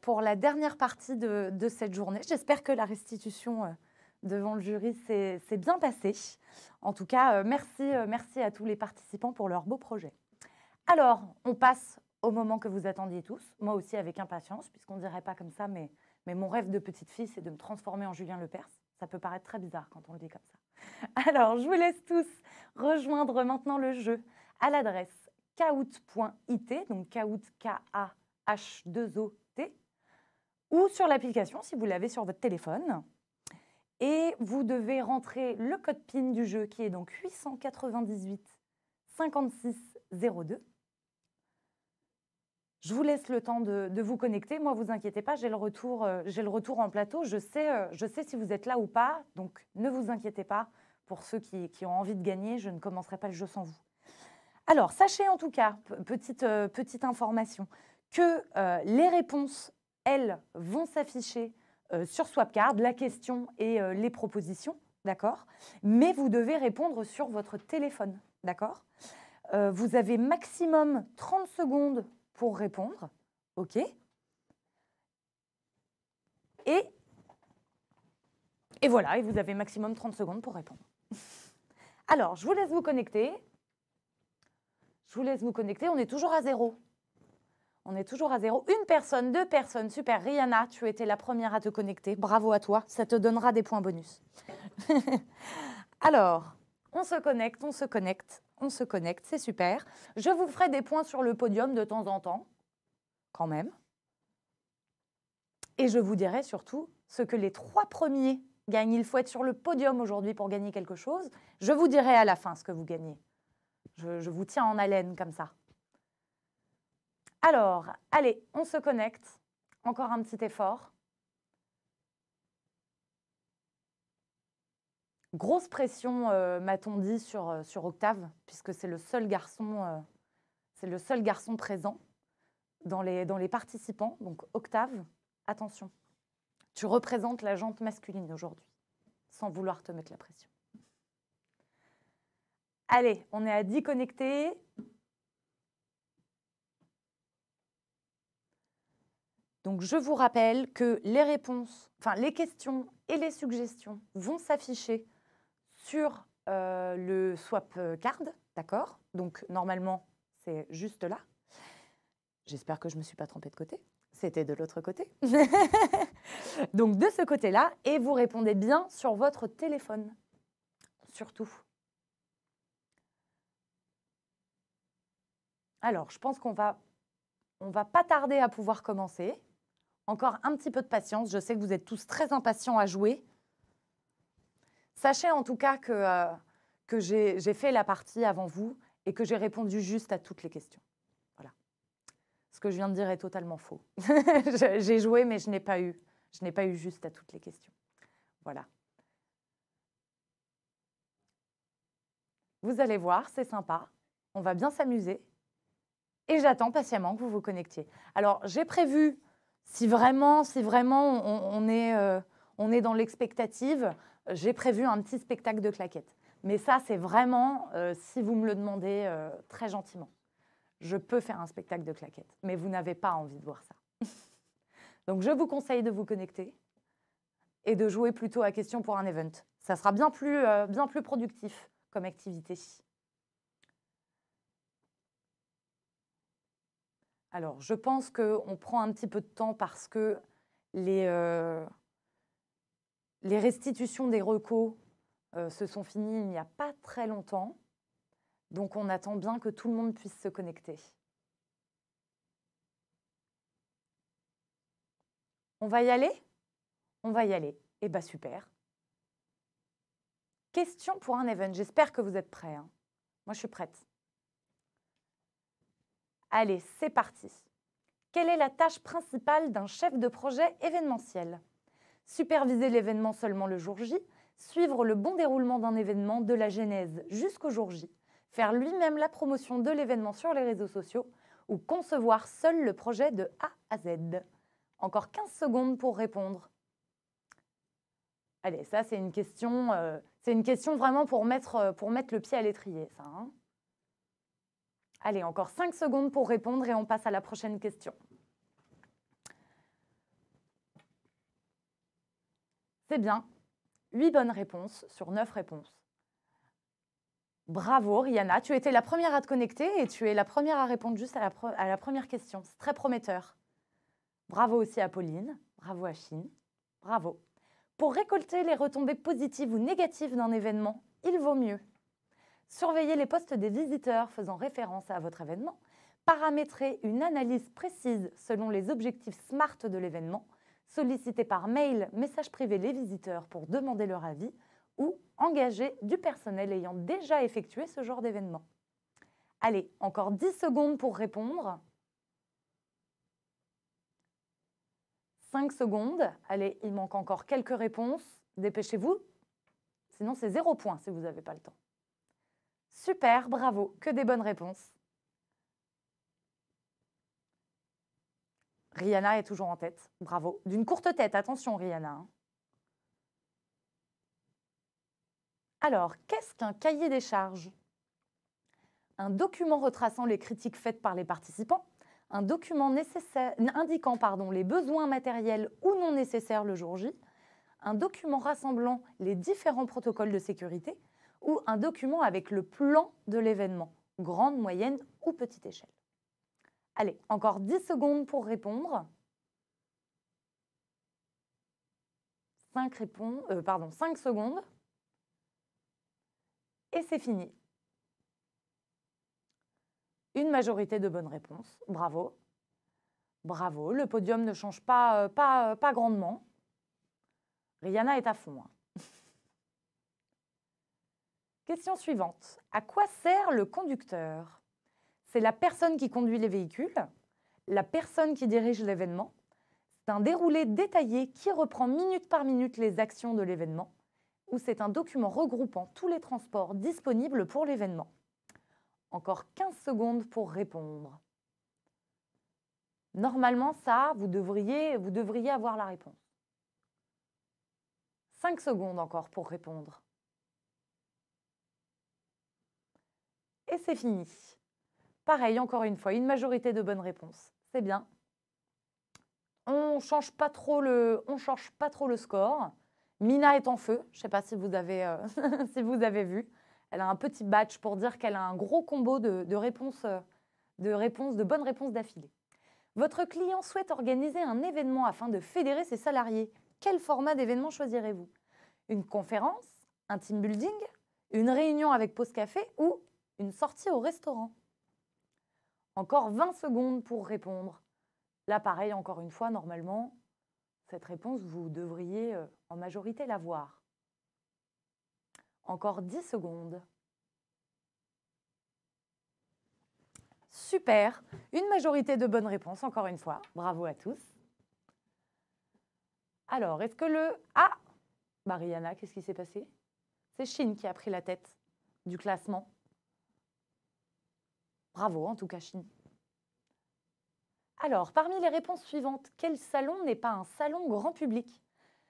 pour la dernière partie de, cette journée. J'espère que la restitution euh, devant le jury s'est bien passée. En tout cas, euh, merci, euh, merci à tous les participants pour leur beau projet. Alors, on passe au moment que vous attendiez tous, moi aussi avec impatience, puisqu'on ne dirait pas comme ça, mais, mais mon rêve de petite fille, c'est de me transformer en Julien Lepers. Ça peut paraître très bizarre quand on le dit comme ça. Alors, je vous laisse tous rejoindre maintenant le jeu à l'adresse kaout.it, donc kaout, K-A-H-2-O ou sur l'application si vous l'avez sur votre téléphone. Et vous devez rentrer le code PIN du jeu qui est donc 898 5602 Je vous laisse le temps de, vous connecter. Moi, vous inquiétez pas, j'ai le, retour, euh, j'ai le retour en plateau. Je sais, euh, je sais si vous êtes là ou pas. Donc, ne vous inquiétez pas. Pour ceux qui, ont envie de gagner, je ne commencerai pas le jeu sans vous. Alors, sachez en tout cas, petite, euh, petite information, que les réponses elles, vont s'afficher euh, sur Swapcard, la question et euh, les propositions, d'accord Mais vous devez répondre sur votre téléphone, d'accord euh, Vous avez maximum 30 secondes pour répondre, ok et, et voilà, et vous avez maximum 30 secondes pour répondre. Alors, je vous laisse vous connecter. Je vous laisse vous connecter, on est toujours à zéro. On est toujours à zéro. Une personne, deux personnes. Super. Rihanna, tu étais la première à te connecter. Bravo à toi. Ça te donnera des points bonus. Alors, on se connecte, on se connecte, on se connecte. C'est super. Je vous ferai des points sur le podium de temps en temps, quand même. Et je vous dirai surtout ce que les trois premiers gagnent. Il faut être sur le podium aujourd'hui pour gagner quelque chose. Je vous dirai à la fin ce que vous gagnez. je, je vous tiens en haleine comme ça. Alors, allez, on se connecte. Encore un petit effort. Grosse pression, euh, m'a-t-on dit, sur, euh, sur Octave, puisque c'est le seul garçon, euh, c'est le seul garçon présent dans les, dans les participants. Donc Octave, attention, tu représentes la jante masculine aujourd'hui, sans vouloir te mettre la pression. Allez, on est à 10 connectés. Donc je vous rappelle que les réponses, enfin les questions et les suggestions vont s'afficher sur euh, le swap euh, card, d'accord Donc normalement, c'est juste là. J'espère que je ne me suis pas trompée de côté. C'était de l'autre côté. Donc de ce côté-là, et vous répondez bien sur votre téléphone, surtout. Alors, je pense qu'on va, on va pas tarder à pouvoir commencer. Encore un petit peu de patience. Je sais que vous êtes tous très impatients à jouer. Sachez en tout cas que, euh, que j'ai fait la partie avant vous et que j'ai répondu juste à toutes les questions. Voilà. Ce que je viens de dire est totalement faux. j'ai joué, mais je n'ai pas eu. Je n'ai pas eu juste à toutes les questions. Voilà. Vous allez voir, c'est sympa. On va bien s'amuser. Et j'attends patiemment que vous vous connectiez. Alors, j'ai prévu si vraiment, si vraiment euh, on, est, dans l'expectative, j'ai prévu un petit spectacle de claquettes. Mais ça, c'est vraiment, euh, si vous me le demandez euh, très gentiment, je peux faire un spectacle de claquettes, mais vous n'avez pas envie de voir ça. Donc, je vous conseille de vous connecter et de jouer plutôt à question pour un event. Ça sera bien plus productif comme activité. Alors, je pense qu'on prend un petit peu de temps parce que les, euh, restitutions des recos euh, se sont finies il n'y a pas très longtemps. Donc, on attend bien que tout le monde puisse se connecter. On va y aller On va y aller. Eh bien, super. Question pour un event. J'espère que vous êtes prêts. Hein. Moi, je suis prête. Allez, c'est parti. Quelle est la tâche principale d'un chef de projet événementiel Superviser l'événement seulement le jour J, suivre le bon déroulement d'un événement de la genèse jusqu'au jour J, faire lui-même la promotion de l'événement sur les réseaux sociaux ou concevoir seul le projet de A à Z. Encore 15 secondes pour répondre. Allez, ça c'est une question, euh, c'est une question vraiment pour mettre, euh, pour mettre le pied à l'étrier, ça. Hein. Allez, encore 5 secondes pour répondre et on passe à la prochaine question. C'est bien. 8 bonnes réponses sur 9 réponses. Bravo, Rihanna. Tu étais la première à te connecter et tu es la première à répondre juste à la, à la première question. C'est très prometteur. Bravo aussi à Pauline. Bravo à Chine. Bravo. Pour récolter les retombées positives ou négatives d'un événement, il vaut mieux Surveillez les postes des visiteurs faisant référence à votre événement. Paramétrez une analyse précise selon les objectifs SMART de l'événement. Sollicitez par mail, message privé les visiteurs pour demander leur avis ou engager du personnel ayant déjà effectué ce genre d'événement. Allez, encore 10 secondes pour répondre. 5 secondes. Allez, il manque encore quelques réponses. Dépêchez-vous. Sinon, c'est zéro point si vous n'avez pas le temps. Super, bravo, que des bonnes réponses. Rihanna est toujours en tête, bravo. D'une courte tête, attention Rihanna. Hein. Alors, qu'est-ce qu'un cahier des charges Un document retraçant les critiques faites par les participants, un document nécessaire, indiquant pardon, les besoins matériels ou non nécessaires le jour J, un document rassemblant les différents protocoles de sécurité, ou un document avec le plan de l'événement, grande, moyenne ou petite échelle. Allez, encore 10 secondes pour répondre. 5, euh, pardon, 5 secondes. Et c'est fini. Une majorité de bonnes réponses. Bravo. Bravo. Le podium ne change pas, euh, pas, euh, pas grandement. Rihanna est à fond. Hein. Question suivante. À quoi sert le conducteur C'est la personne qui conduit les véhicules, la personne qui dirige l'événement. C'est un déroulé détaillé qui reprend minute par minute les actions de l'événement ou c'est un document regroupant tous les transports disponibles pour l'événement. Encore 15 secondes pour répondre. Normalement, ça, vous devriez, vous devriez avoir la réponse. 5 secondes encore pour répondre. et c'est fini. Pareil, encore une fois, une majorité de bonnes réponses. C'est bien. On change pas trop le, change pas trop le score. Mina est en feu. Je ne sais pas si vous avez, euh, si vous avez vu. Elle a un petit badge pour dire qu'elle a un gros combo de, réponses, euh, de réponses, de bonnes réponses d'affilée. Votre client souhaite organiser un événement afin de fédérer ses salariés. Quel format d'événement choisirez-vous Une conférence, un team building, une réunion avec pause café ou une sortie au restaurant. Encore 20 secondes pour répondre. Là, pareil, encore une fois, normalement, cette réponse, vous devriez euh, en majorité la voir. Encore 10 secondes. Super, une majorité de bonnes réponses, encore une fois. Bravo à tous. Alors, est-ce que le... Ah Mariana, qu'est-ce qui s'est passé C'est Chine qui a pris la tête du classement. Bravo en tout cas, Chine. Alors, parmi les réponses suivantes, quel salon n'est pas un salon grand public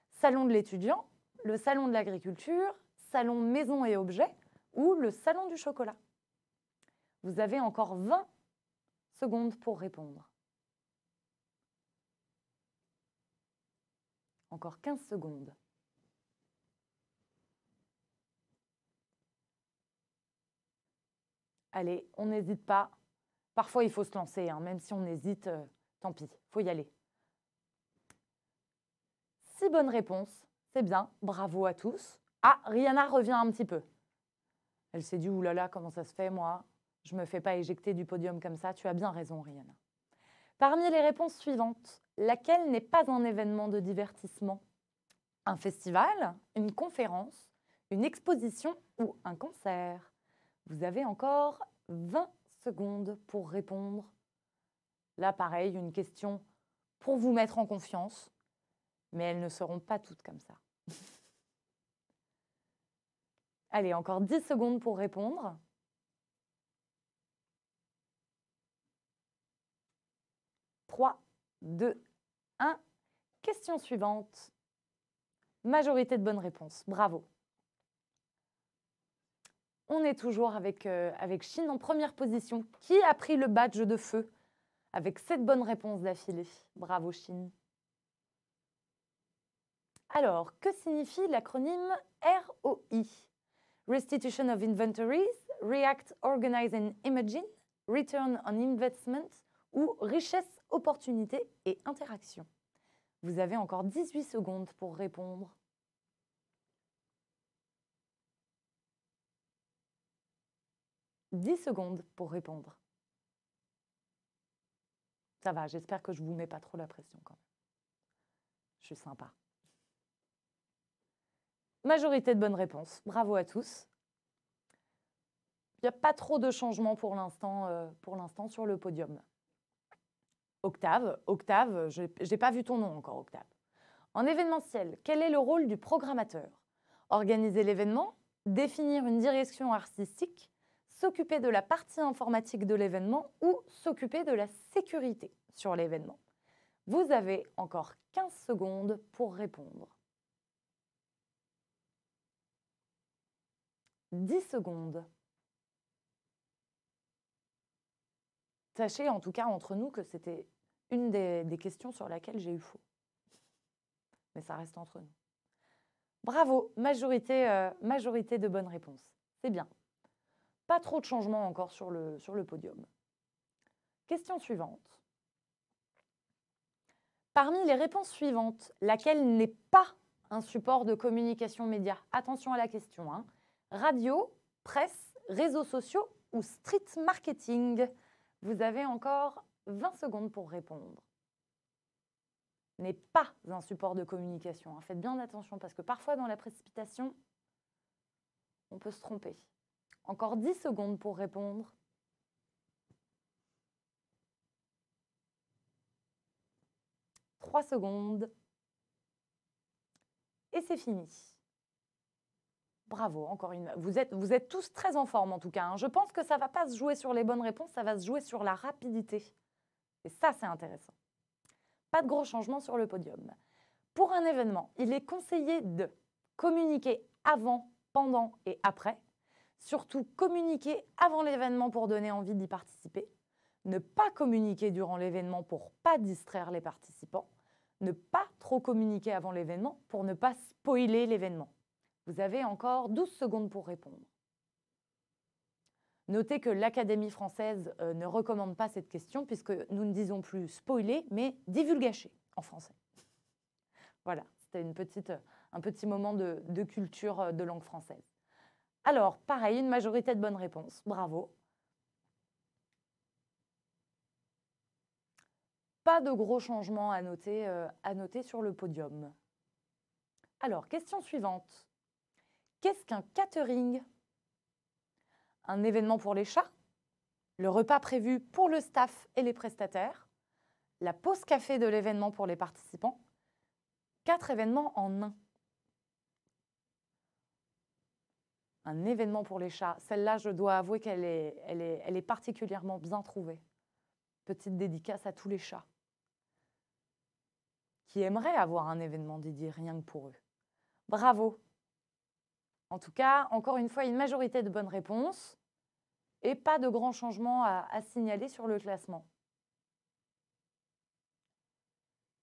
Salon de l'étudiant, le salon de l'agriculture, salon maison et objets ou le salon du chocolat Vous avez encore 20 secondes pour répondre. Encore 15 secondes. allez, on n'hésite pas. Parfois, il faut se lancer, hein. même si on hésite, euh, tant pis, faut y aller. Six bonnes réponses, c'est bien, bravo à tous. Ah, Rihanna revient un petit peu. Elle s'est dit, oulala, comment ça se fait, moi Je me fais pas éjecter du podium comme ça, tu as bien raison, Rihanna. Parmi les réponses suivantes, laquelle n'est pas un événement de divertissement Un festival, une conférence, une exposition ou un concert vous avez encore 20 secondes pour répondre. Là, pareil, une question pour vous mettre en confiance, mais elles ne seront pas toutes comme ça. Allez, encore 10 secondes pour répondre. 3, 2, 1. Question suivante. Majorité de bonnes réponses. Bravo. On est toujours avec, euh, avec Chine en première position. Qui a pris le badge de feu avec cette bonne réponse d'affilée Bravo Chine. Alors, que signifie l'acronyme ROI Restitution of Inventories, React, Organize and Imagine, Return on Investment ou Richesse, Opportunité et Interaction Vous avez encore 18 secondes pour répondre. 10 secondes pour répondre. Ça va, j'espère que je ne vous mets pas trop la pression quand même. Je suis sympa. Majorité de bonnes réponses. Bravo à tous. Il n'y a pas trop de changements pour l'instant, euh, pour l'instant sur le podium. Octave, Octave, je n'ai pas vu ton nom encore, Octave. En événementiel, quel est le rôle du programmateur Organiser l'événement, définir une direction artistique, s'occuper de la partie informatique de l'événement ou s'occuper de la sécurité sur l'événement. Vous avez encore 15 secondes pour répondre. 10 secondes. Sachez en tout cas entre nous que c'était une des, questions sur laquelle j'ai eu faux. Mais ça reste entre nous. Bravo, majorité, euh, majorité de bonnes réponses. C'est bien. Pas trop de changements encore sur le, podium. Question suivante. Parmi les réponses suivantes, laquelle n'est pas un support de communication média Attention à la question. Hein. Radio, presse, réseaux sociaux ou street marketing Vous avez encore 20 secondes pour répondre. N'est pas un support de communication. Hein. Faites bien attention parce que parfois dans la précipitation, on peut se tromper. Encore 10 secondes pour répondre. Trois secondes. Et c'est fini. Bravo, encore une. Vous êtes, vous êtes tous très en forme en tout cas. Hein. Je pense que ça va pas se jouer sur les bonnes réponses, ça va se jouer sur la rapidité. Et ça, c'est intéressant. Pas de gros changements sur le podium. Pour un événement, il est conseillé de communiquer avant, pendant et après Surtout communiquer avant l'événement pour donner envie d'y participer. Ne pas communiquer durant l'événement pour pas distraire les participants. Ne pas trop communiquer avant l'événement pour ne pas spoiler l'événement. Vous avez encore 12 secondes pour répondre. Notez que l'Académie française euh, ne recommande pas cette question puisque nous ne disons plus spoiler mais divulgacher en français. Voilà, c'était euh, un petit moment de culture euh, de langue française. Alors, pareil, une majorité de bonnes réponses. Bravo. Pas de gros changements à noter, euh, à noter sur le podium. Alors, question suivante. Qu'est-ce qu'un catering Un événement pour les chats Le repas prévu pour le staff et les prestataires La pause café de l'événement pour les participants Quatre événements en un. un événement pour les chats. Celle-là, je dois avouer qu'elle est, elle est, particulièrement bien trouvée. Petite dédicace à tous les chats qui aimeraient avoir un événement dédié rien que pour eux. Bravo En tout cas, encore une fois, une majorité de bonnes réponses et pas de grands changements à, à signaler sur le classement.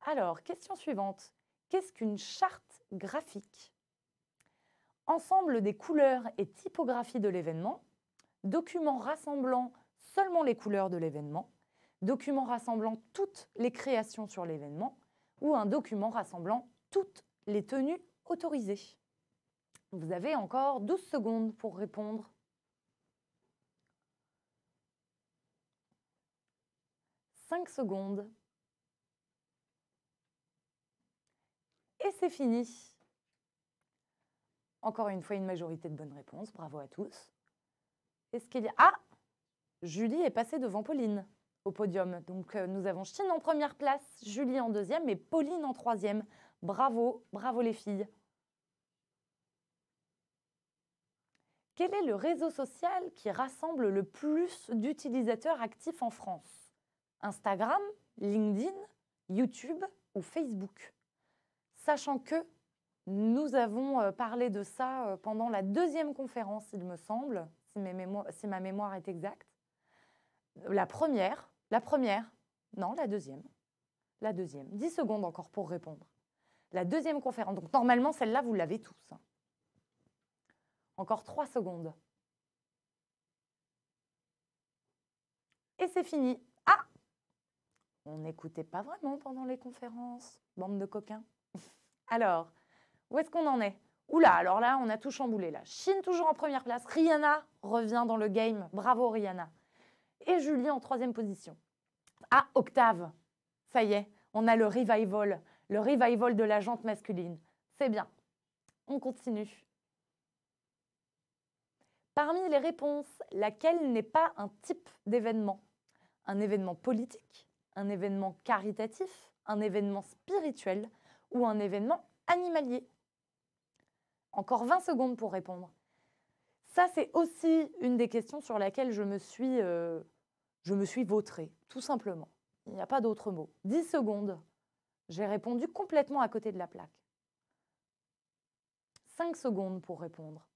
Alors, question suivante. Qu'est-ce qu'une charte graphique ensemble des couleurs et typographies de l'événement, document rassemblant seulement les couleurs de l'événement, document rassemblant toutes les créations sur l'événement ou un document rassemblant toutes les tenues autorisées. Vous avez encore 12 secondes pour répondre. 5 secondes. Et c'est fini. Encore une fois, une majorité de bonnes réponses. Bravo à tous. Est-ce qu'il y a... Ah Julie est passée devant Pauline au podium. Donc euh, nous avons Chine en première place, Julie en deuxième et Pauline en troisième. Bravo, bravo les filles. Quel est le réseau social qui rassemble le plus d'utilisateurs actifs en France Instagram, LinkedIn, YouTube ou Facebook Sachant que nous avons euh, parlé de ça euh, pendant la deuxième conférence, il me semble, si, ma mémoire est exacte. La première, la première, non, la deuxième. La deuxième. Dix secondes encore pour répondre. La deuxième conférence. Donc normalement, celle-là, vous l'avez tous. Encore trois secondes. Et c'est fini. Ah On n'écoutait pas vraiment pendant les conférences, bande de coquins. Alors, où est-ce qu'on en est Oula, alors là, on a tout chamboulé. La Chine toujours en première place. Rihanna revient dans le game. Bravo Rihanna. Et Julie en troisième position. Ah, octave. Ça y est, on a le revival. Le revival de la jante masculine. C'est bien. On continue. Parmi les réponses, laquelle n'est pas un type d'événement Un événement politique Un événement caritatif Un événement spirituel Ou un événement animalier encore 20 secondes pour répondre. Ça, c'est aussi une des questions sur laquelle je me suis, euh, je me suis vautrée, tout simplement. Il n'y a pas d'autre mot. 10 secondes, j'ai répondu complètement à côté de la plaque. 5 secondes pour répondre.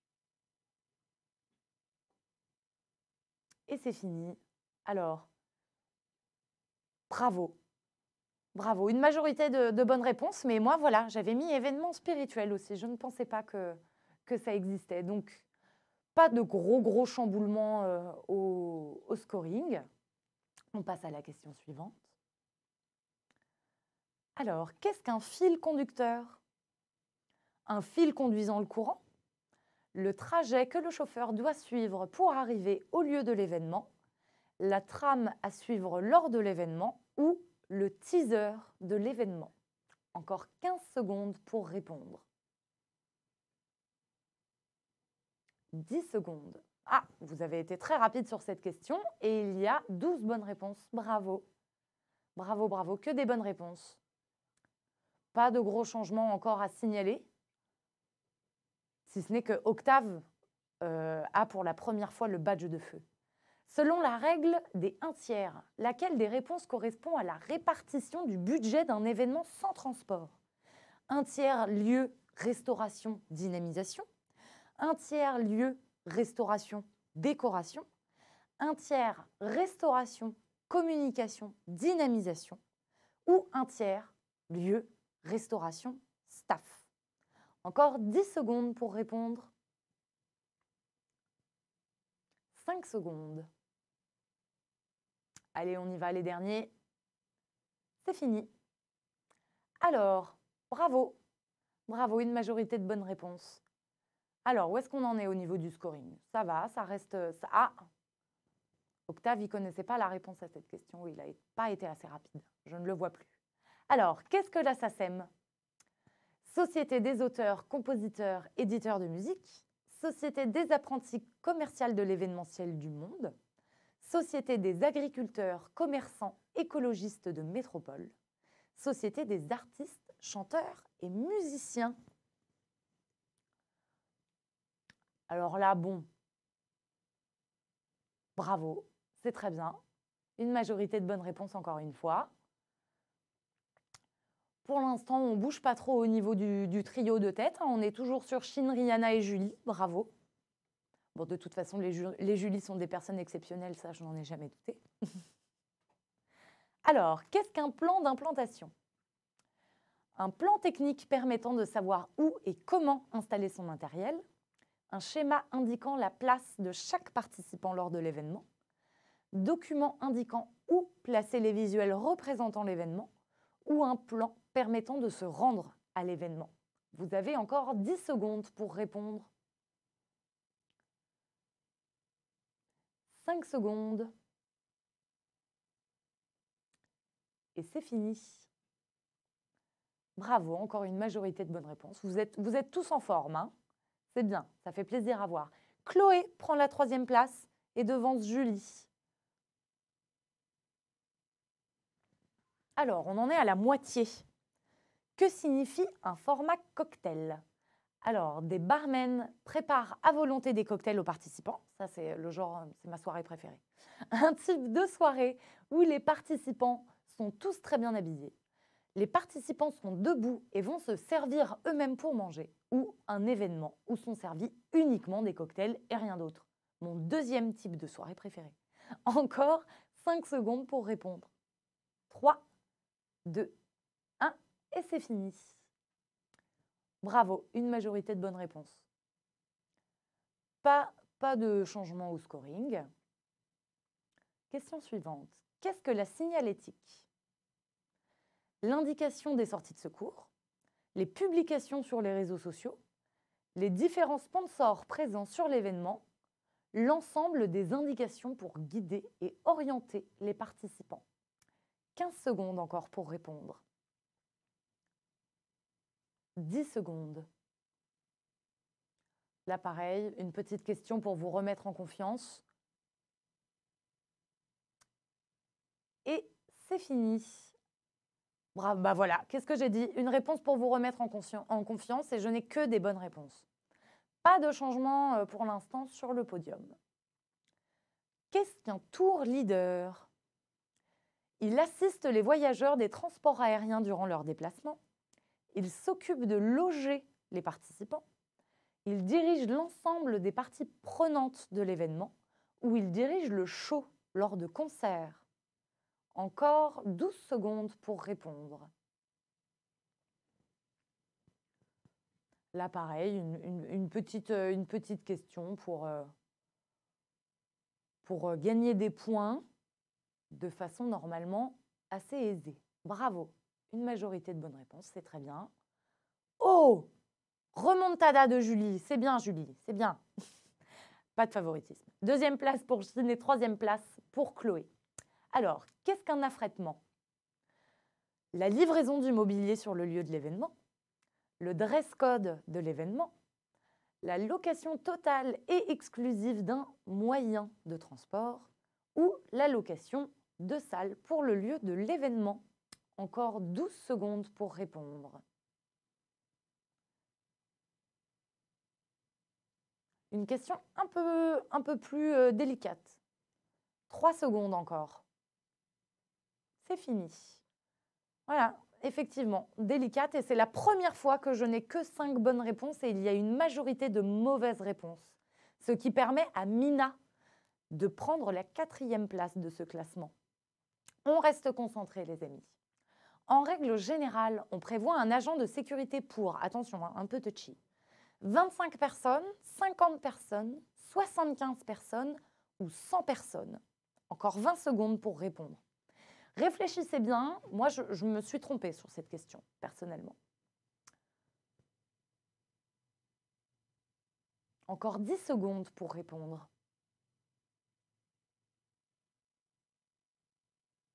Et c'est fini. Alors, bravo, Bravo, une majorité de, bonnes réponses, mais moi, voilà, j'avais mis événement spirituel aussi. Je ne pensais pas que, que ça existait. Donc, pas de gros, gros chamboulement euh, au, au scoring. On passe à la question suivante. Alors, qu'est-ce qu'un fil conducteur Un fil conduisant le courant, le trajet que le chauffeur doit suivre pour arriver au lieu de l'événement, la trame à suivre lors de l'événement ou le teaser de l'événement. Encore 15 secondes pour répondre. 10 secondes. Ah, vous avez été très rapide sur cette question et il y a 12 bonnes réponses. Bravo. Bravo, bravo, que des bonnes réponses. Pas de gros changements encore à signaler, si ce n'est que Octave euh, a pour la première fois le badge de feu selon la règle des un tiers, laquelle des réponses correspond à la répartition du budget d'un événement sans transport. Un tiers lieu, restauration, dynamisation. Un tiers lieu, restauration, décoration. Un tiers restauration, communication, dynamisation. Ou un tiers lieu, restauration, staff. Encore 10 secondes pour répondre. 5 secondes. Allez, on y va, les derniers. C'est fini. Alors, bravo. Bravo, une majorité de bonnes réponses. Alors, où est-ce qu'on en est au niveau du scoring Ça va, ça reste... Ça... Ah Octave, il ne connaissait pas la réponse à cette question. Il n'a pas été assez rapide. Je ne le vois plus. Alors, qu'est-ce que la SACEM Société des auteurs, compositeurs, éditeurs de musique. Société des apprentis commerciales de l'événementiel du monde. Société des agriculteurs, commerçants, écologistes de métropole, Société des artistes, chanteurs et musiciens. Alors là, bon, bravo, c'est très bien. Une majorité de bonnes réponses encore une fois. Pour l'instant, on bouge pas trop au niveau du, du trio de tête. Hein. On est toujours sur Shin, Rihanna et Julie. Bravo. Bon, de toute façon, les, julies sont des personnes exceptionnelles, ça, je n'en ai jamais douté. Alors, qu'est-ce qu'un plan d'implantation Un plan technique permettant de savoir où et comment installer son matériel, un schéma indiquant la place de chaque participant lors de l'événement, document indiquant où placer les visuels représentant l'événement, ou un plan permettant de se rendre à l'événement. Vous avez encore 10 secondes pour répondre 5 secondes. Et c'est fini. Bravo, encore une majorité de bonnes réponses. Vous êtes, vous êtes tous en forme. Hein. c'est bien, ça fait plaisir à voir. Chloé prend la troisième place et devance Julie. Alors, on en est à la moitié. Que signifie un format cocktail alors, des barmen préparent à volonté des cocktails aux participants. Ça, c'est le genre, c'est ma soirée préférée. Un type de soirée où les participants sont tous très bien habillés. Les participants sont debout et vont se servir eux-mêmes pour manger. Ou un événement où sont servis uniquement des cocktails et rien d'autre. Mon deuxième type de soirée préférée. Encore 5 secondes pour répondre. 3, 2, 1 et c'est fini. Bravo, une majorité de bonnes réponses. Pas, pas de changement au scoring. Question suivante. Qu'est-ce que la signalétique L'indication des sorties de secours, les publications sur les réseaux sociaux, les différents sponsors présents sur l'événement, l'ensemble des indications pour guider et orienter les participants. 15 secondes encore pour répondre. 10 secondes. Là, pareil, une petite question pour vous remettre en confiance. Et c'est fini. Bravo, bah voilà, qu'est-ce que j'ai dit Une réponse pour vous remettre en, en confiance et je n'ai que des bonnes réponses. Pas de changement euh, pour l'instant sur le podium. Qu'est-ce qu'un tour leader Il assiste les voyageurs des transports aériens durant leur déplacement. Il s'occupe de loger les participants. Il dirige l'ensemble des parties prenantes de l'événement ou il dirige le show lors de concerts. Encore 12 secondes pour répondre. Là, pareil, une, petite, euh, une petite, question pour, euh, pour euh, gagner des points de façon normalement assez aisée. Bravo une majorité de bonnes réponses, c'est très bien. Oh Remontada de Julie, c'est bien Julie, c'est bien. Pas de favoritisme. Deuxième place pour Justine et troisième place pour Chloé. Alors, qu'est-ce qu'un affrètement La livraison du mobilier sur le lieu de l'événement, le dress code de l'événement, la location totale et exclusive d'un moyen de transport ou la location de salle pour le lieu de l'événement encore 12 secondes pour répondre. Une question un peu, un peu plus euh, délicate. 3 secondes encore. C'est fini. Voilà, effectivement, délicate. Et c'est la première fois que je n'ai que cinq bonnes réponses et il y a une majorité de mauvaises réponses. Ce qui permet à Mina de prendre la quatrième place de ce classement. On reste concentré, les amis. En règle générale, on prévoit un agent de sécurité pour, attention, hein, un peu touchy, 25 personnes, 50 personnes, 75 personnes ou 100 personnes. Encore 20 secondes pour répondre. Réfléchissez bien, moi je, me suis trompée sur cette question, personnellement. Encore 10 secondes pour répondre.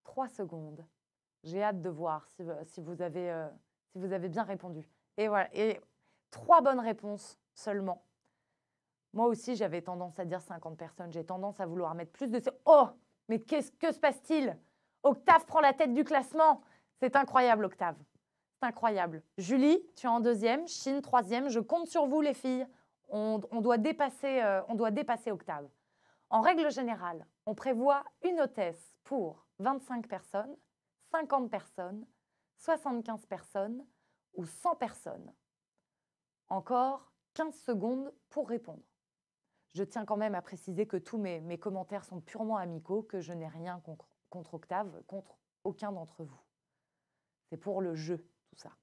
3 secondes. J'ai hâte de voir si, euh, vous avez, euh, si vous avez bien répondu. Et voilà. Et trois bonnes réponses seulement. Moi aussi, j'avais tendance à dire 50 personnes. J'ai tendance à vouloir mettre plus de. Oh Mais qu'est-ce que se passe-t-il Octave prend la tête du classement. C'est incroyable, Octave. C'est incroyable. Julie, tu es en deuxième. Chine, troisième. Je compte sur vous, les filles. On, doit, dépasser, euh, on doit dépasser Octave. En règle générale, on prévoit une hôtesse pour 25 personnes 50 personnes, 75 personnes ou 100 personnes Encore 15 secondes pour répondre. Je tiens quand même à préciser que tous mes, commentaires sont purement amicaux, que je n'ai rien contre, contre Octave, contre aucun d'entre vous. C'est pour le jeu, tout ça.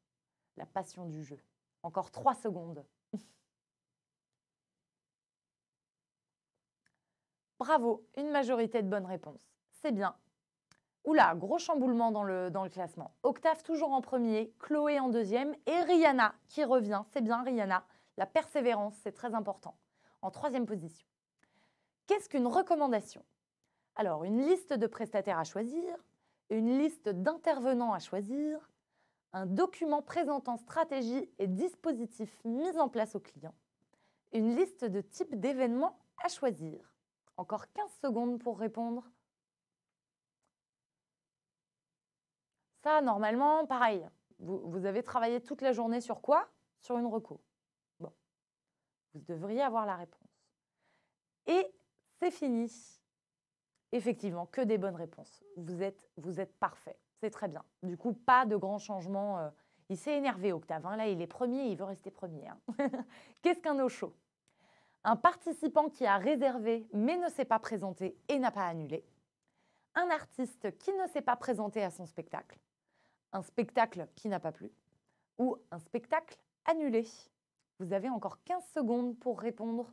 La passion du jeu. Encore 3 secondes. Bravo, une majorité de bonnes réponses. C'est bien, Oula, gros chamboulement dans le, classement. Octave toujours en premier, Chloé en deuxième et Rihanna qui revient. C'est bien Rihanna. La persévérance, c'est très important. En troisième position. Qu'est-ce qu'une recommandation Alors, une liste de prestataires à choisir, une liste d'intervenants à choisir, un document présentant stratégie et dispositifs mis en place au client, une liste de types d'événements à choisir. Encore 15 secondes pour répondre. Ça, normalement, pareil. Vous, avez travaillé toute la journée sur quoi Sur une reco. Bon. Vous devriez avoir la réponse. Et c'est fini. Effectivement, que des bonnes réponses. Vous êtes, vous êtes parfait. C'est très bien. Du coup, pas de grand changement. Euh. il s'est énervé, Octave. Hein. Là, il est premier, il veut rester premier. Hein. Qu'est-ce qu'un eau show Un participant qui a réservé mais ne s'est pas présenté et n'a pas annulé. Un artiste qui ne s'est pas présenté à son spectacle un spectacle qui n'a pas plu ou un spectacle annulé Vous avez encore 15 secondes pour répondre.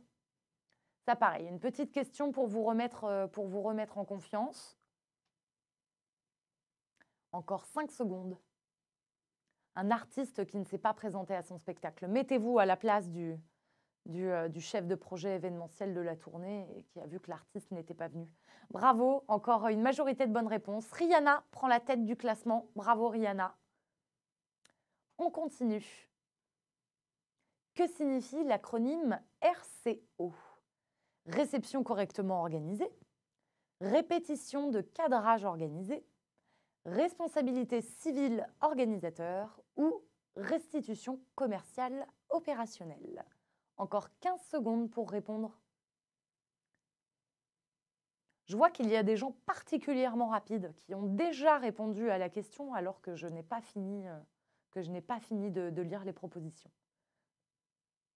Ça pareil, une petite question pour vous remettre, euh, pour vous remettre en confiance. Encore 5 secondes. Un artiste qui ne s'est pas présenté à son spectacle. Mettez-vous à la place du, euh, du, chef de projet événementiel de la tournée et qui a vu que l'artiste n'était pas venu. Bravo, encore une majorité de bonnes réponses. Rihanna prend la tête du classement. Bravo Rihanna. On continue. Que signifie l'acronyme RCO Réception correctement organisée, répétition de cadrage organisé, responsabilité civile organisateur ou restitution commerciale opérationnelle. Encore 15 secondes pour répondre. Je vois qu'il y a des gens particulièrement rapides qui ont déjà répondu à la question alors que je n'ai pas fini, euh, que je n'ai pas fini de, lire les propositions.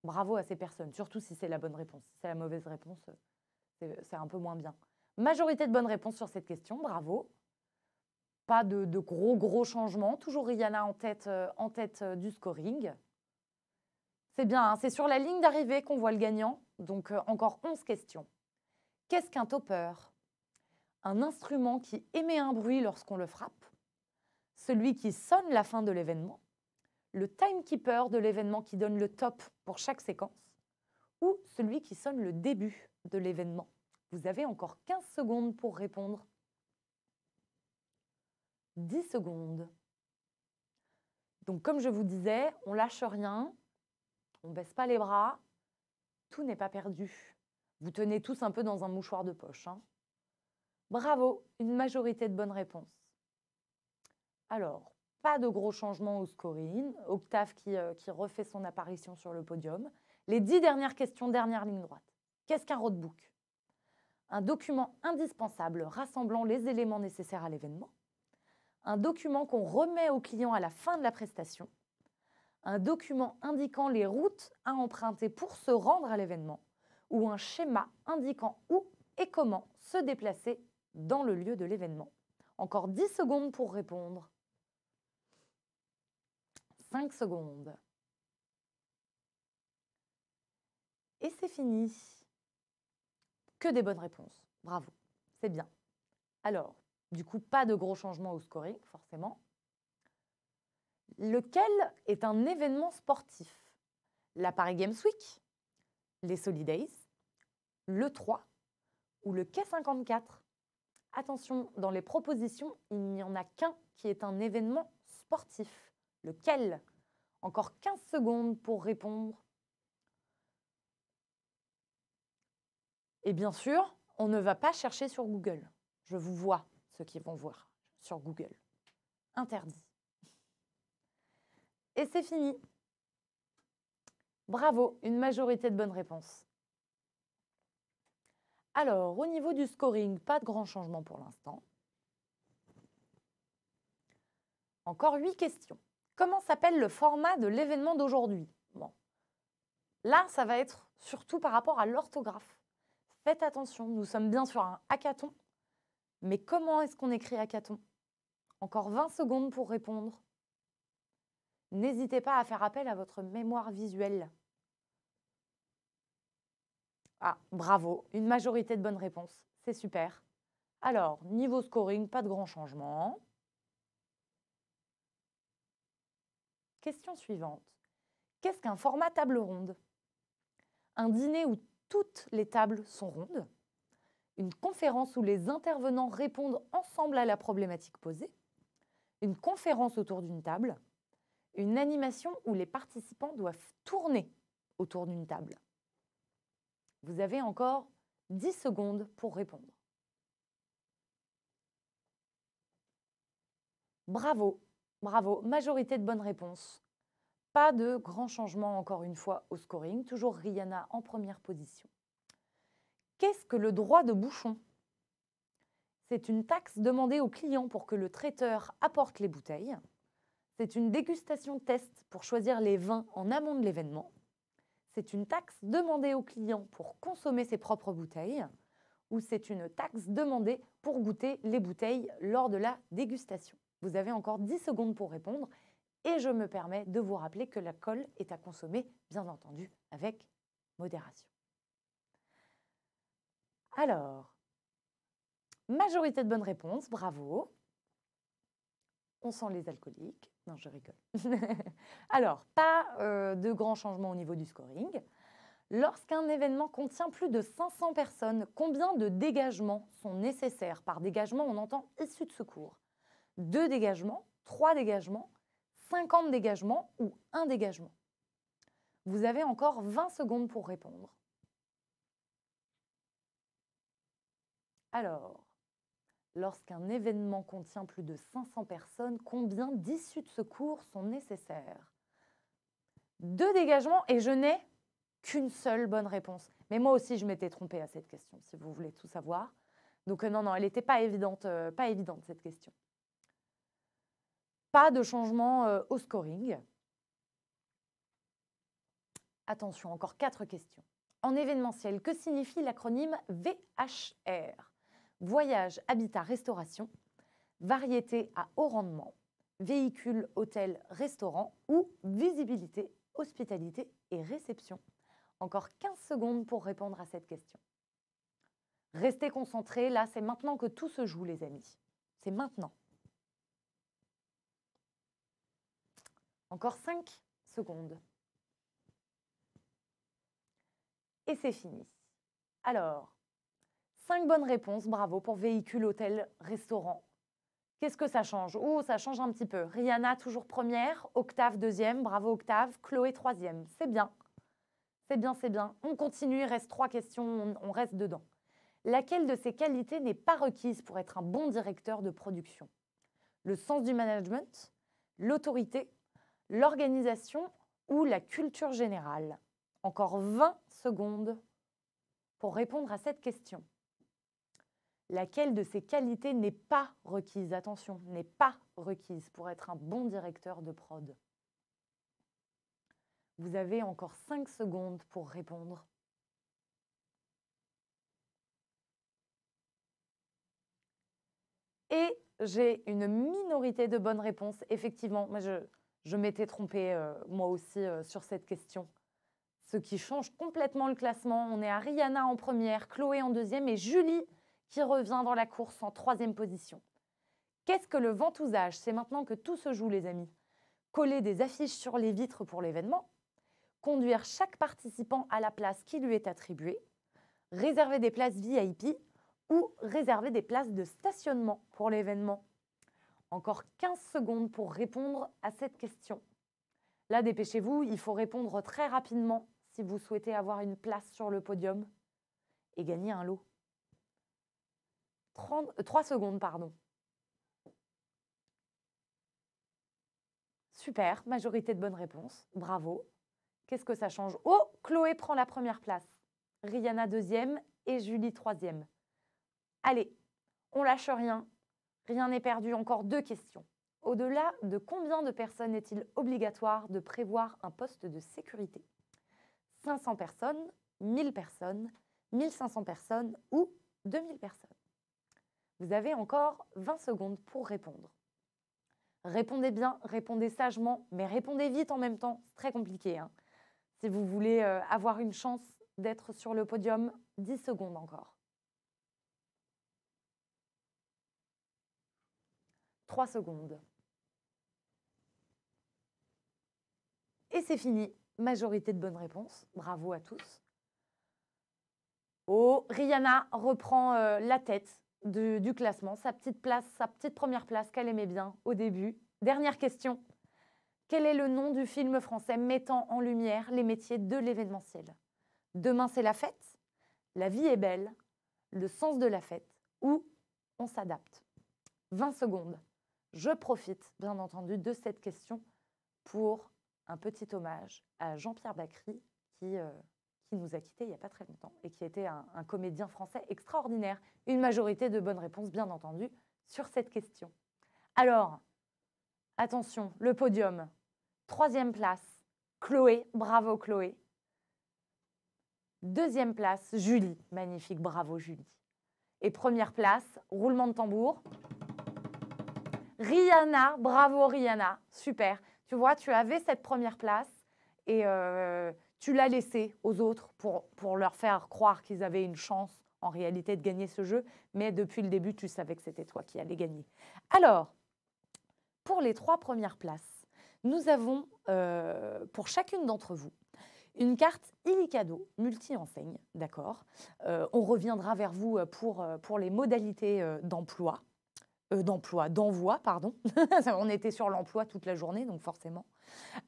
Bravo à ces personnes, surtout si c'est la bonne réponse. Si c'est la mauvaise réponse, euh, c'est un peu moins bien. Majorité de bonnes réponses sur cette question, bravo. Pas de, gros, gros changements. Toujours Rihanna en tête, euh, en tête du scoring. C'est bien, hein, c'est sur la ligne d'arrivée qu'on voit le gagnant. Donc euh, encore 11 questions. Qu'est-ce qu'un topper Un instrument qui émet un bruit lorsqu'on le frappe, celui qui sonne la fin de l'événement, le timekeeper de l'événement qui donne le top pour chaque séquence, ou celui qui sonne le début de l'événement. Vous avez encore 15 secondes pour répondre. 10 secondes. Donc comme je vous disais, on lâche rien, on ne baisse pas les bras, tout n'est pas perdu. Vous tenez tous un peu dans un mouchoir de poche. Hein. Bravo, une majorité de bonnes réponses. Alors, pas de gros changements au scoring. Octave qui, euh, qui refait son apparition sur le podium. Les dix dernières questions, dernière ligne droite. Qu'est-ce qu'un roadbook Un document indispensable rassemblant les éléments nécessaires à l'événement. Un document qu'on remet au client à la fin de la prestation un document indiquant les routes à emprunter pour se rendre à l'événement ou un schéma indiquant où et comment se déplacer dans le lieu de l'événement. Encore 10 secondes pour répondre. 5 secondes. Et c'est fini. Que des bonnes réponses. Bravo. C'est bien. Alors, du coup, pas de gros changements au scoring, forcément lequel est un événement sportif La Paris Games Week, les Solidays, le 3 ou le Quai 54 Attention, dans les propositions, il n'y en a qu'un qui est un événement sportif. Lequel Encore 15 secondes pour répondre. Et bien sûr, on ne va pas chercher sur Google. Je vous vois, ceux qui vont voir sur Google. Interdit. Et c'est fini. Bravo, une majorité de bonnes réponses. Alors, au niveau du scoring, pas de grand changement pour l'instant. Encore huit questions. Comment s'appelle le format de l'événement d'aujourd'hui bon. Là, ça va être surtout par rapport à l'orthographe. Faites attention, nous sommes bien sur un hackathon. Mais comment est-ce qu'on écrit hackathon Encore 20 secondes pour répondre. N'hésitez pas à faire appel à votre mémoire visuelle. Ah, bravo, une majorité de bonnes réponses. C'est super. Alors, niveau scoring, pas de grand changement. Question suivante. Qu'est-ce qu'un format table ronde Un dîner où toutes les tables sont rondes Une conférence où les intervenants répondent ensemble à la problématique posée Une conférence autour d'une table une animation où les participants doivent tourner autour d'une table. Vous avez encore 10 secondes pour répondre. Bravo, bravo, majorité de bonnes réponses. Pas de grand changement encore une fois au scoring, toujours Rihanna en première position. Qu'est-ce que le droit de bouchon C'est une taxe demandée au client pour que le traiteur apporte les bouteilles. C'est une dégustation test pour choisir les vins en amont de l'événement. C'est une taxe demandée aux clients pour consommer ses propres bouteilles. Ou c'est une taxe demandée pour goûter les bouteilles lors de la dégustation. Vous avez encore 10 secondes pour répondre. Et je me permets de vous rappeler que la colle est à consommer, bien entendu, avec modération. Alors, majorité de bonnes réponses, bravo on sent les alcooliques. Non, je rigole. Alors, pas euh, de grands changements au niveau du scoring. Lorsqu'un événement contient plus de 500 personnes, combien de dégagements sont nécessaires Par dégagement, on entend issue de secours. Deux dégagements, trois dégagements, 50 dégagements ou un dégagement Vous avez encore 20 secondes pour répondre. Alors, Lorsqu'un événement contient plus de 500 personnes, combien d'issues de secours sont nécessaires Deux dégagements et je n'ai qu'une seule bonne réponse. Mais moi aussi, je m'étais trompée à cette question, si vous voulez tout savoir. Donc euh, non, non, elle n'était pas évidente, euh, pas évidente cette question. Pas de changement euh, au scoring. Attention, encore quatre questions. En événementiel, que signifie l'acronyme VHR voyage, habitat, restauration, variété à haut rendement, véhicule, hôtel, restaurant ou visibilité, hospitalité et réception. Encore 15 secondes pour répondre à cette question. Restez concentrés, là c'est maintenant que tout se joue les amis. C'est maintenant. Encore 5 secondes. Et c'est fini. Alors, Cinq bonnes réponses, bravo pour véhicule, hôtel, restaurant. Qu'est-ce que ça change Oh, ça change un petit peu. Rihanna toujours première, Octave deuxième, bravo Octave, Chloé troisième. C'est bien. C'est bien, c'est bien. On continue, il reste trois questions, on, on reste dedans. Laquelle de ces qualités n'est pas requise pour être un bon directeur de production Le sens du management, l'autorité, l'organisation ou la culture générale Encore 20 secondes pour répondre à cette question laquelle de ces qualités n'est pas requise, attention, n'est pas requise pour être un bon directeur de prod Vous avez encore 5 secondes pour répondre. Et j'ai une minorité de bonnes réponses. Effectivement, moi je, je m'étais trompée euh, moi aussi euh, sur cette question. Ce qui change complètement le classement. On est à Rihanna en première, Chloé en deuxième et Julie qui revient dans la course en troisième position. Qu'est-ce que le ventousage C'est maintenant que tout se joue, les amis. Coller des affiches sur les vitres pour l'événement, conduire chaque participant à la place qui lui est attribuée, réserver des places VIP ou réserver des places de stationnement pour l'événement. Encore 15 secondes pour répondre à cette question. Là, dépêchez-vous, il faut répondre très rapidement si vous souhaitez avoir une place sur le podium et gagner un lot. 30, 3 euh, secondes, pardon. Super, majorité de bonnes réponses. Bravo. Qu'est-ce que ça change Oh, Chloé prend la première place. Rihanna deuxième et Julie troisième. Allez, on lâche rien. Rien n'est perdu. Encore deux questions. Au-delà de combien de personnes est-il obligatoire de prévoir un poste de sécurité 500 personnes, 1000 personnes, 1500 personnes ou 2000 personnes vous avez encore 20 secondes pour répondre. Répondez bien, répondez sagement, mais répondez vite en même temps. C'est très compliqué. Hein. Si vous voulez euh, avoir une chance d'être sur le podium, 10 secondes encore. 3 secondes. Et c'est fini. Majorité de bonnes réponses. Bravo à tous. Oh, Rihanna reprend euh, la tête du, classement, sa petite place, sa petite première place qu'elle aimait bien au début. Dernière question. Quel est le nom du film français mettant en lumière les métiers de l'événementiel Demain c'est la fête, La vie est belle, Le sens de la fête ou On s'adapte. 20 secondes. Je profite bien entendu de cette question pour un petit hommage à Jean-Pierre Bacry qui euh, nous a quitté il n'y a pas très longtemps et qui était un, comédien français extraordinaire. Une majorité de bonnes réponses, bien entendu, sur cette question. Alors, attention, le podium. Troisième place, Chloé, bravo Chloé. Deuxième place, Julie, magnifique, bravo Julie. Et première place, roulement de tambour. Rihanna, bravo Rihanna, super. Tu vois, tu avais cette première place et euh, tu l'as laissé aux autres pour, pour leur faire croire qu'ils avaient une chance en réalité de gagner ce jeu, mais depuis le début, tu savais que c'était toi qui allais gagner. Alors, pour les trois premières places, nous avons euh, pour chacune d'entre vous une carte Illicado multi-enseigne, d'accord euh, On reviendra vers vous euh, pour, pour les modalités d'emploi, d'emploi, d'envoi, pardon. on était sur l'emploi toute la journée, donc forcément.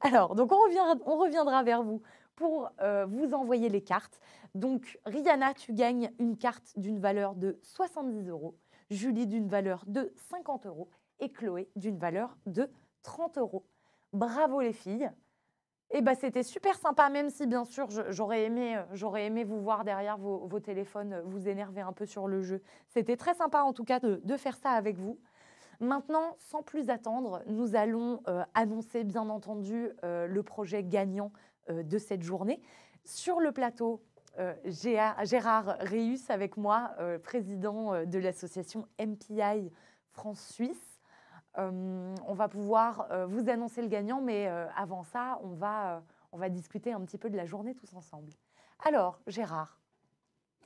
Alors, donc on reviendra, on reviendra vers vous pour euh, vous envoyer les cartes. Donc, Rihanna, tu gagnes une carte d'une valeur de 70 euros, Julie d'une valeur de 50 euros et Chloé d'une valeur de 30 euros. Bravo les filles. Et eh ben, c'était super sympa, même si bien sûr j'aurais aimé, euh, j'aurais aimé vous voir derrière vos, téléphones, euh, vous énerver un peu sur le jeu. C'était très sympa en tout cas de, faire ça avec vous. Maintenant, sans plus attendre, nous allons annoncer bien entendu le projet gagnant euh, de cette journée. Sur le plateau, euh, Gérard Reus avec moi, euh, président de l'association MPI France-Suisse. on va pouvoir vous annoncer le gagnant, mais avant ça, on va, on va discuter un petit peu de la journée tous ensemble. Alors, Gérard,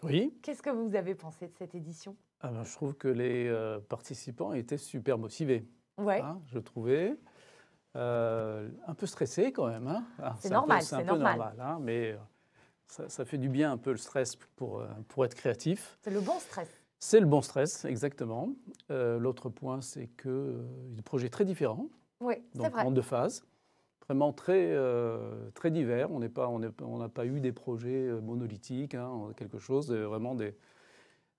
oui. Qu'est-ce que vous avez pensé de cette édition ah ben, Je trouve que les participants étaient super motivés. Ouais. Hein, je trouvais. Euh, un peu stressé quand même. c'est normal, c'est normal. mais ça, fait du bien un peu le stress pour, euh, pour être créatif. C'est le bon stress. C'est le bon stress, exactement. Euh, l'autre point, c'est que des projets très différents. Oui, c'est vrai. En deux phases, vraiment très, très divers. On n'a pas, on, n'a pas eu des projets monolithiques, hein, quelque chose, de, vraiment des,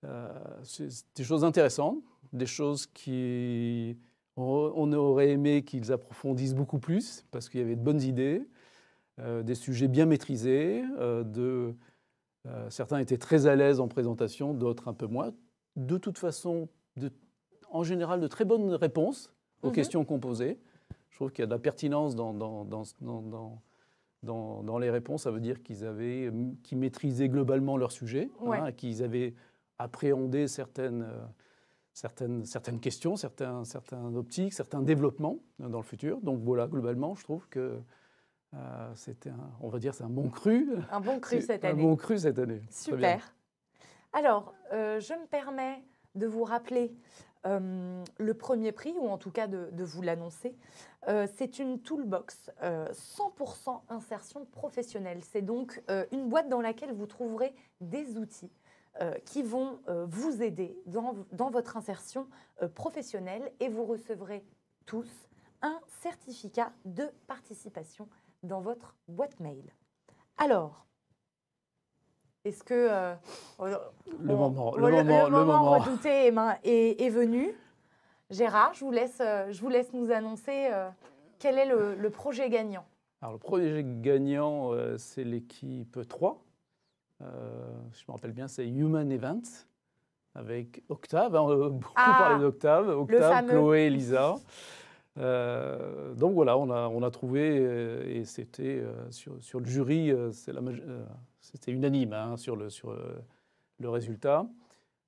des choses intéressantes, des choses qui on aurait aimé qu'ils approfondissent beaucoup plus, parce qu'il y avait de bonnes idées, euh, des sujets bien maîtrisés. Euh, euh, certains étaient très à l'aise en présentation, d'autres un peu moins. De toute façon, en général, de très bonnes réponses aux mhm. questions composées. Je trouve qu'il y a de la pertinence dans, les réponses. Ça veut dire qu'ils avaient, maîtrisaient globalement leur sujet, hein, qu'ils avaient appréhendé certaines certaines, questions, certains, optiques, certains développements euh, dans le futur. Donc voilà, globalement, je trouve que euh, c'était, on va dire, c'est un bon cru. Un bon cru cette année. Un bon cru cette année. Super. Alors, euh, je me permets de vous rappeler le premier prix, ou en tout cas de vous l'annoncer. c'est une toolbox 100% insertion professionnelle. C'est donc une boîte dans laquelle vous trouverez des outils euh, qui vont euh, vous aider dans, dans votre insertion euh, professionnelle et vous recevrez tous un certificat de participation dans votre boîte mail. Alors, est-ce que le, moment, redouté est, est, venu Gérard, je vous laisse, je vous laisse nous annoncer quel est le, projet gagnant. Alors le projet gagnant, c'est l'équipe 3 euh, je me rappelle bien, c'est Human Event avec Octave. a hein, euh, beaucoup ah, parlé d'Octave, Octave, Chloé, Lisa. Euh, donc voilà, on a, on a trouvé, et c'était sur, sur, le jury, c'était unanime hein, sur, le, sur le résultat.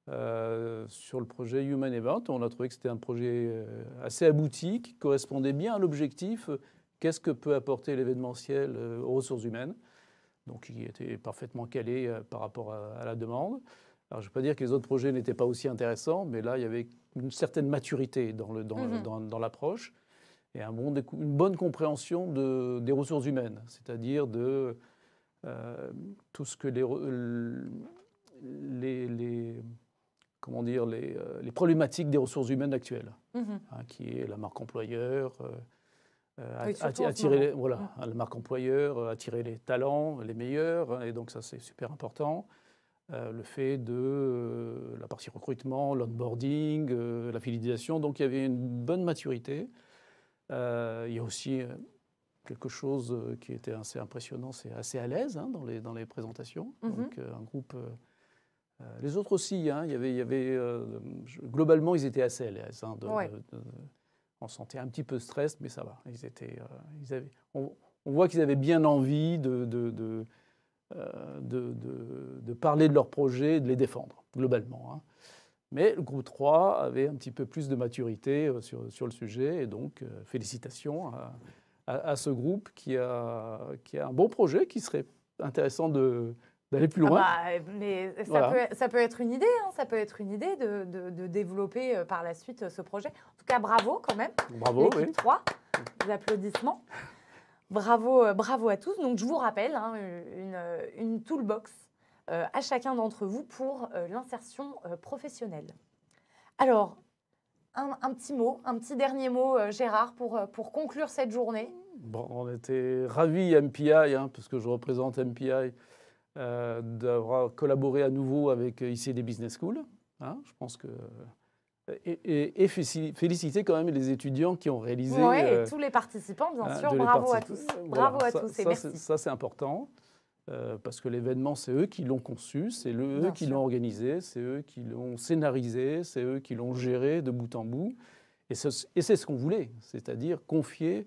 sur le projet Human Event, on a trouvé que c'était un projet assez abouti, qui correspondait bien à l'objectif qu'est-ce que peut apporter l'événementiel aux ressources humaines donc qui était parfaitement calé euh, par rapport à, la demande. Alors, je ne veux pas dire que les autres projets n'étaient pas aussi intéressants, mais là, il y avait une certaine maturité dans, mhm. dans, l'approche et un une bonne compréhension des ressources humaines, c'est-à-dire de euh, tout ce que les, les, comment dire, euh, les, problématiques des ressources humaines actuelles, mhm. hein, qui est la marque employeur, euh, attirer les, voilà, mm. hein, marque employeur, euh, attirer les talents, les meilleurs, hein, et donc ça c'est super important. Euh, le fait de la partie recrutement, l'onboarding, la fidélisation, donc il y avait une bonne maturité. il y a aussi quelque chose qui était assez impressionnant, c'est assez à l'aise hein, dans, les, dans les présentations. Mm-hmm. Donc un groupe... les autres aussi, il y avait, il y avait globalement ils étaient assez à l'aise. Hein, on sentait un petit peu stress, mais ça va. Ils étaient, euh, on, voit qu'ils avaient bien envie de de, de, euh, de, de, parler de leur projet, de les défendre, globalement. Hein. Mais le groupe 3 avait un petit peu plus de maturité euh, sur, le sujet, et donc euh, félicitations à, ce groupe qui a, qui a un bon projet qui serait intéressant de, d'aller plus ah loin. Bah, euh, mais ça, peut, ça, peut, être une idée, hein, ça peut être une idée de, développer euh, par la suite euh, ce projet. En tout cas, bravo quand même. Bravo, oui. 3, applaudissements. Bravo, bravo à tous. Donc, je vous rappelle, hein, une, toolbox à chacun d'entre vous pour l'insertion professionnelle. Alors, un, petit mot, un petit dernier mot, Gérard, pour, pour conclure cette journée. on était ravis, MPI, hein, puisque je représente MPI euh, d'avoir collaboré à nouveau avec euh, ICD Business School. Hein, je pense que. Euh, et, féliciter quand même les étudiants qui ont réalisé. Oui, et tous les participants, bien hein, sûr. Bravo à tous. Bravo à tous et ça, Ça, c'est important. parce que l'événement, c'est eux qui l'ont conçu, c'est eux qui l'ont organisé, c'est eux qui l'ont scénarisé, c'est eux qui l'ont géré de bout en bout. Et c'est ce qu'on voulait, c'est-à-dire confier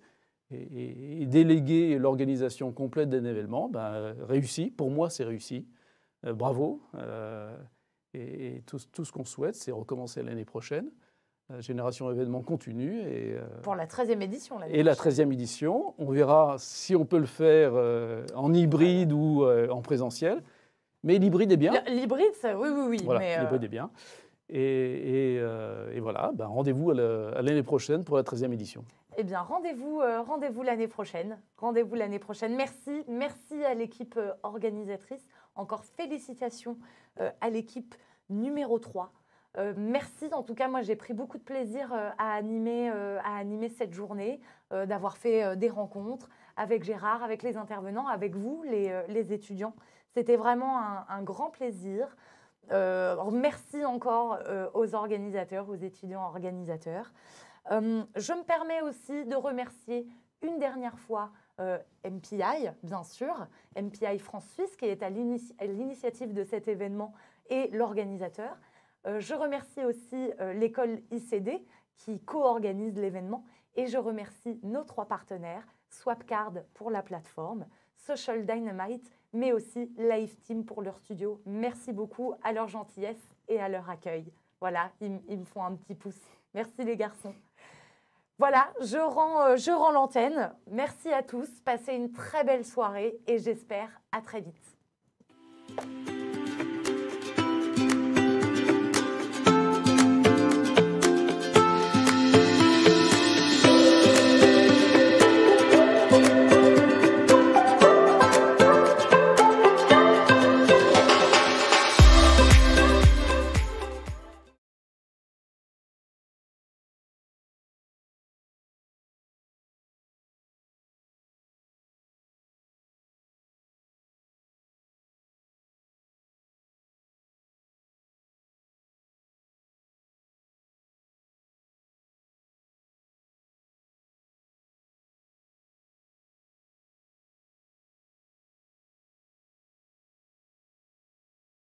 et, déléguer l'organisation complète d'un événement, ben, réussi. Pour moi, c'est réussi. Euh, bravo. Euh, et, tout, ce qu'on souhaite, c'est recommencer l'année prochaine. Euh, génération événement continue. Et, Pour la 13e édition. Et la 13e édition. On verra si on peut le faire en hybride ou en présentiel. Mais l'hybride est bien. L'hybride, oui, oui, oui. Voilà, l'hybride est bien. Euh, et, voilà, ben rendez-vous à l'année prochaine pour la 13e édition. Eh bien, euh, rendez-vous l'année prochaine. Rendez-vous l'année prochaine. Merci, merci à l'équipe euh, organisatrice. Encore félicitations à l'équipe numéro 3. merci. En tout cas, moi, j'ai pris beaucoup de plaisir à, animer, à animer cette journée, d'avoir fait des rencontres avec Gérard, avec les intervenants, avec vous, les, les étudiants. C'était vraiment un, grand plaisir. Euh, merci encore euh, aux organisateurs, aux étudiants organisateurs. Euh, je me permets aussi de remercier une dernière fois MPI, bien sûr, MPI France-Suisse, qui est à l'initiative de cet événement et l'organisateur. je remercie aussi l'école ICD qui co-organise l'événement et je remercie nos trois partenaires, Swapcard pour la plateforme, Social Dynamite mais aussi Live Team pour leur studio. Merci beaucoup à leur gentillesse et à leur accueil. Voilà, ils, me font un petit pouce. Merci les garçons. Voilà, je rends, euh, je rends l'antenne. Merci à tous, passez une très belle soirée et j'espère à très vite.